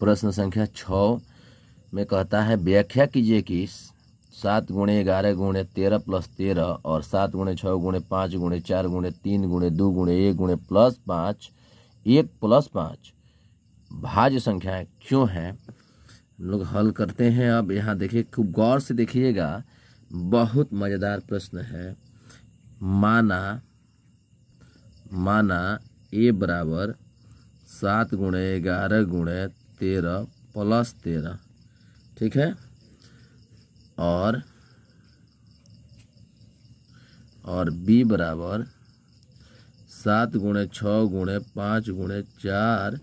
प्रश्न संख्या छ में कहता है व्याख्या कीजिए कि सात गुणे ग्यारह गुणे तेरह प्लस तेरह और सात गुणे छः गुणे पाँच गुणे चार गुणे तीन गुणे दो गुणे एक गुणे प्लस पाँच एक प्लस पाँच भाज्य संख्याएं क्यों हैं हम लोग हल करते हैं अब यहाँ देखिए खूब गौर से देखिएगा बहुत मज़ेदार प्रश्न है माना माना ए बराबर सात गुणे ग्यारह गुणे तेरह प्लस तेरह ठीक है और और b बराबर सात गुणे छः गुणे पाँच गुणे चार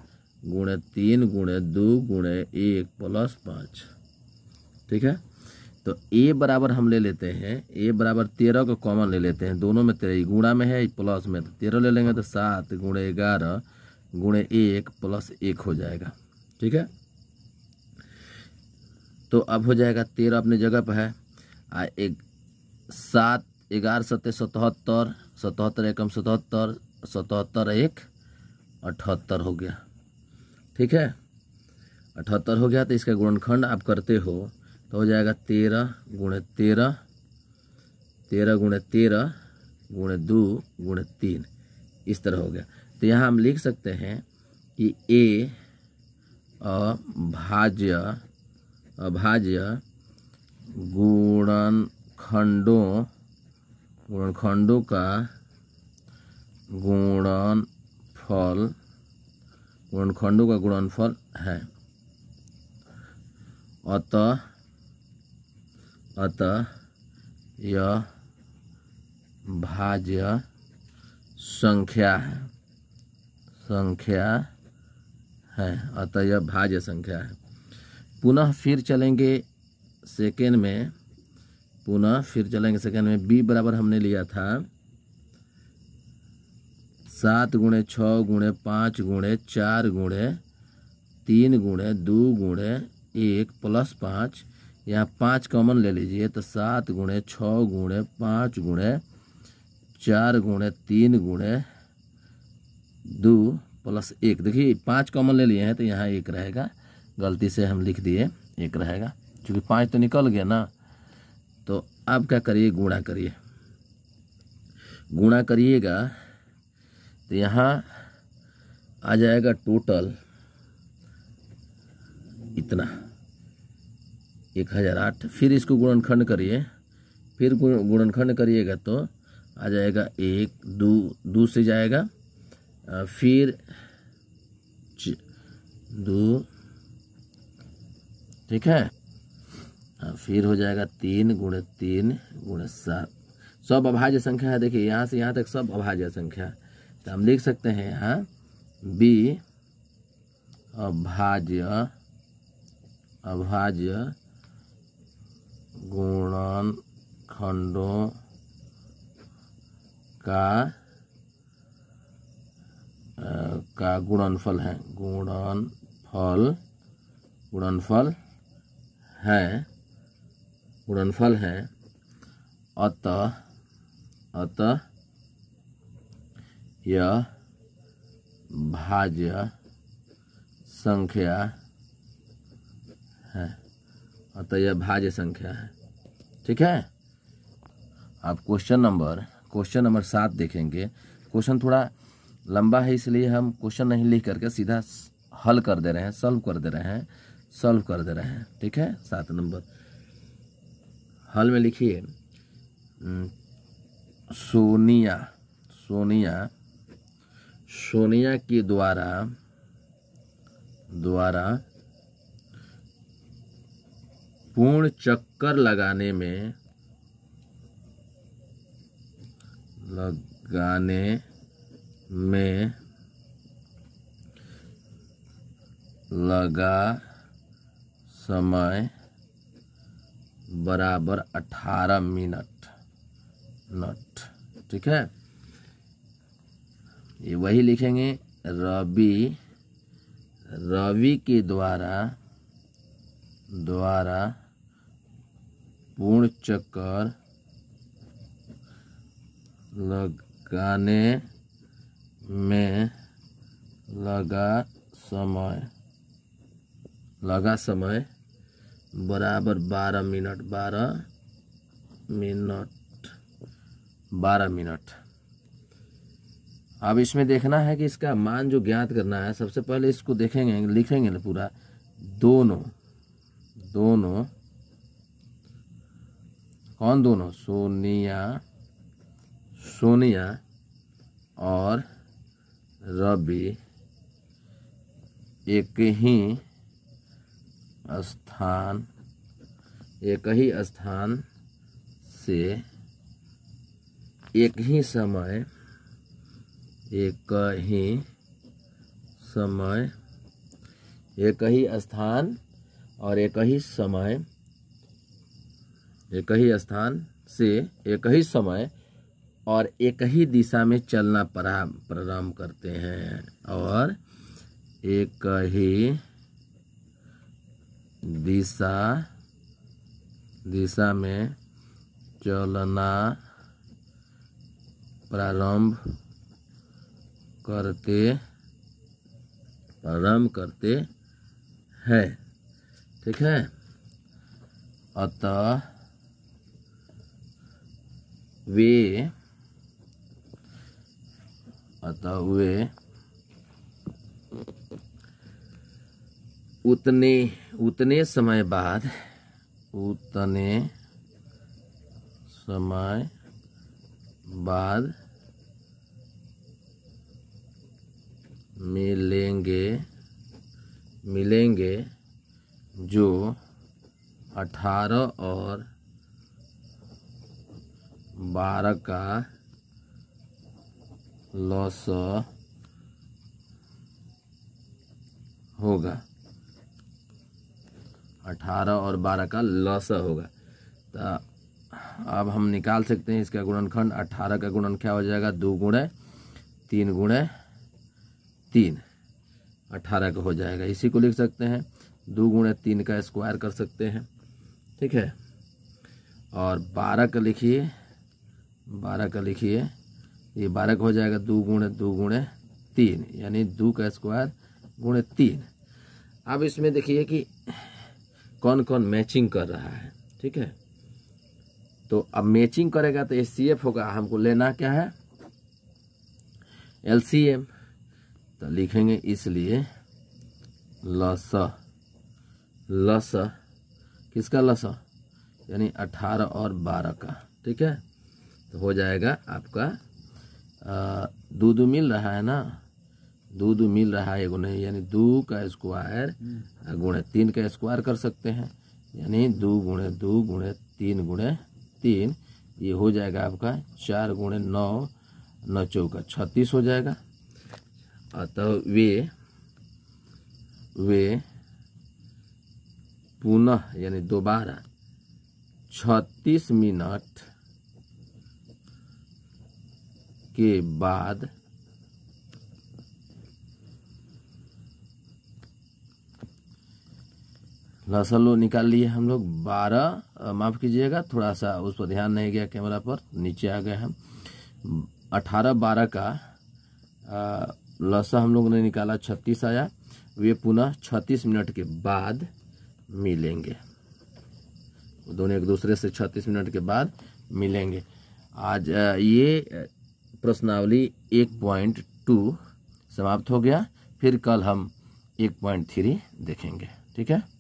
गुणे तीन गुणे दो गुणे एक प्लस पाँच ठीक है तो a बराबर हम ले लेते हैं a बराबर तेरह का कॉमन ले लेते हैं दोनों में तेरह गुणा में है प्लस में तो तेरह ले लेंगे तो सात गुणे ग्यारह गुणे एक प्लस एक हो जाएगा ठीक है तो अब हो जाएगा तेरह अपने जगह पर है आ एक सात ग्यारह सत्य सतहत्तर सतहत्तर एकम सतहत्तर सतहत्तर एक अठहत्तर हो गया ठीक है अठहत्तर हो गया तो इसका गुणनखंड आप करते हो तो हो जाएगा तेरह गुणे तेरह तेरह गुणे तेरह गुणे दो गुणे तीन इस तरह हो गया तो यहाँ हम लिख सकते हैं कि ए अभाज्य अभाज्य गुणनखंडों गुणखंडों का गुणनफल गुणखंडों का गुणनफल है अत अत यह भाज्य संख्या है संख्या है अतः यह भाज्य संख्या है पुनः फिर चलेंगे सेकेंड में पुनः फिर चलेंगे सेकेंड में बी बराबर हमने लिया था सात गुणे छः गुणे पाँच गुणे चार गुणे तीन गुणे दो गुणे एक प्लस पाँच यहाँ पाँच कॉमन ले लीजिए तो सात गुणे छः गुणे पाँच गुणे चार गुणे तीन गुणे दो प्लस एक देखिए पाँच कॉमन ले लिए हैं तो यहाँ एक रहेगा गलती से हम लिख दिए एक रहेगा क्योंकि पाँच तो निकल गया ना तो आप क्या करिए गुणा करिए गुणा करिएगा तो यहाँ आ जाएगा टोटल इतना एक हज़ार आठ फिर इसको गुणनखंड करिए फिर गुणनखंड करिएगा तो आ जाएगा एक दो दो से जाएगा फिर दो ठीक है फिर हो जाएगा तीन गुण तीन गुण सात सब अभाज्य संख्या है देखिए यहाँ से यहाँ तक सब अभाज्य संख्या तो हम लिख सकते हैं यहाँ बी अभाज्य अभाज्य गुणन खंडों का का गुणनफल है गुणनफल गुणनफल है गुणनफल है अतः अतः यह भाज्य संख्या है अतः यह भाज्य संख्या है ठीक है आप क्वेश्चन नंबर क्वेश्चन नंबर सात देखेंगे क्वेश्चन थोड़ा लंबा है इसलिए हम क्वेश्चन नहीं लिख करके सीधा हल कर दे रहे हैं सॉल्व कर दे रहे हैं सॉल्व कर दे रहे हैं ठीक है सात नंबर हल में लिखिए हम्म, सोनिया सोनिया सोनिया के द्वारा द्वारा पूर्ण चक्कर लगाने में लगाने में लगा समय बराबर अठारह मिनट नट ठीक है ये वही लिखेंगे रवि रवि के द्वारा द्वारा पूर्ण चक्कर लगाने में लगा समय लगा समय बराबर बारह मिनट बारह मिनट बारह मिनट अब इसमें देखना है कि इसका मान जो ज्ञात करना है सबसे पहले इसको देखेंगे लिखेंगे ना पूरा दोनों दोनों कौन दोनों सोनिया सोनिया और रवि एक ही स्थान एक ही स्थान से एक ही समय एक ही समय एक ही स्थान और एक ही समय एक ही स्थान से एक ही समय और एक ही दिशा में चलना प्रारंभ करते हैं और एक ही दिशा दिशा में चलना प्रारंभ करते प्रारंभ करते हैं ठीक है अतः वे हुए उतने उतने समय बाद उतने समय बाद मिलेंगे मिलेंगे जो अठारह और बारह का लॉस होगा अठारह और बारह का लॉस होगा तो अब हम निकाल सकते हैं इसका गुणनखंड अठारह का गुणन क्या हो जाएगा दो गुणे तीन गुणे तीन अठारह का हो जाएगा इसी को लिख सकते हैं दो गुणे तीन का स्क्वायर कर सकते हैं ठीक है और बारह का लिखिए बारह का लिखिए ये बारह का हो जाएगा दो गुणे दो गुणे तीन यानी दो का स्क्वायर गुणे तीन अब इसमें देखिए कि कौन कौन मैचिंग कर रहा है ठीक है तो अब मैचिंग करेगा तो एस होगा हमको लेना क्या है एल तो लिखेंगे इसलिए लस लस किसका लस यानी अठारह और बारह का ठीक है तो हो जाएगा आपका दूध मिल रहा है ना दो दो मिल रहा है गुण यानी दो का स्क्वायर गुणे तीन का स्क्वायर कर सकते हैं यानी दो गुणे दो गुणे तीन गुणे तीन ये हो जाएगा आपका चार गुणे नौ नौ चौका छत्तीस हो जाएगा अतः तो वे वे पुनः यानी दोबारा छत्तीस मिनट के बाद लहसुन निकाल लिए हम लोग बारह माफ़ कीजिएगा थोड़ा सा उस पर ध्यान नहीं गया कैमरा पर नीचे आ गए हम अठारह बारह का लसा हम लोग ने निकाला छत्तीस आया वे पुनः छत्तीस मिनट के बाद मिलेंगे दोनों एक दूसरे से छत्तीस मिनट के बाद मिलेंगे आज ये प्रश्नावली एक पॉइंट टू समाप्त हो गया फिर कल हम एक पॉइंट थ्री देखेंगे ठीक है